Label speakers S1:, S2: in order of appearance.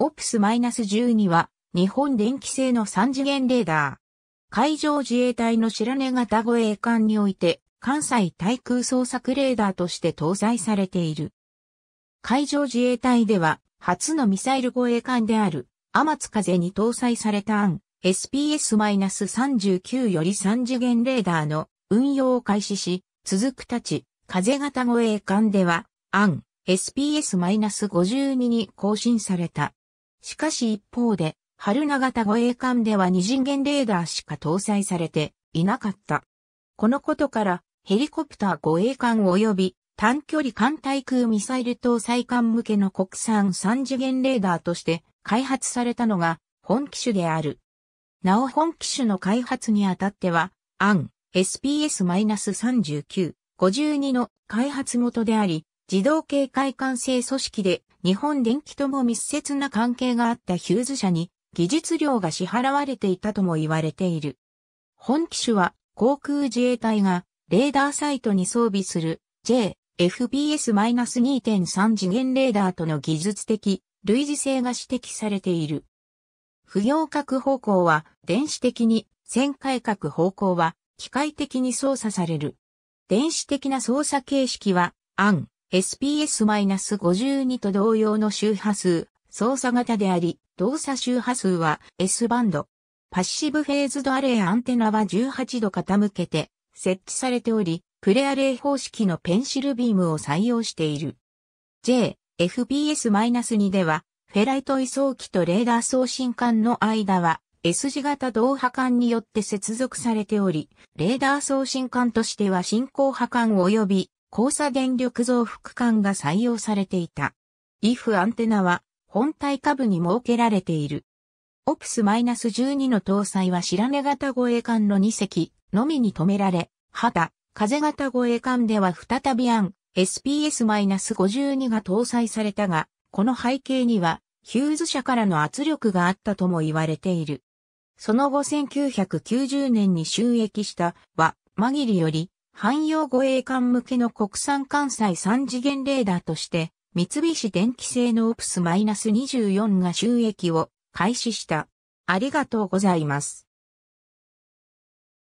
S1: オプス -12 は日本電気製の3次元レーダー。海上自衛隊の白根型護衛艦において関西対空捜索レーダーとして搭載されている。海上自衛隊では初のミサイル護衛艦である天津風に搭載された案 SPS-39 より3次元レーダーの運用を開始し、続く立ち風型護衛艦では案 SPS-52 に更新された。しかし一方で、春長田護衛艦では二次元レーダーしか搭載されていなかった。このことから、ヘリコプター護衛艦及び短距離艦対空ミサイル搭載艦向けの国産三次元レーダーとして開発されたのが本機種である。なお本機種の開発にあたっては、アン SPS-39、52の開発元であり、自動警戒管制組織で日本電機とも密接な関係があったヒューズ社に技術料が支払われていたとも言われている。本機種は航空自衛隊がレーダーサイトに装備する JFPS-2.3 次元レーダーとの技術的類似性が指摘されている。不要角方向は電子的に、旋回角方向は機械的に操作される。電子的な操作形式は、アン、SPS-52 と同様の周波数、操作型であり、動作周波数は S バンド。パッシブフェーズドアレイアンテナは18度傾けて設置されており、プレアレイ方式のペンシルビームを採用している。J、FPS-2 では、フェライト位送機とレーダー送信管の間は S 字型同波管によって接続されており、レーダー送信管としては進行波管及び交差電力増幅管が採用されていた。IF アンテナは本体下部に設けられている。OPS-12 の搭載は白根型護衛艦の2隻のみに止められ、旗、風型護衛艦では再びアン、SPS-52 が搭載されたが、この背景には、ヒューズ社からの圧力があったとも言われている。その後1990年に収益した和、マギリより、汎用護衛艦向けの国産艦載3次元レーダーとして、三菱電機製のオプス -24 が収益を開始した。ありがとうございます。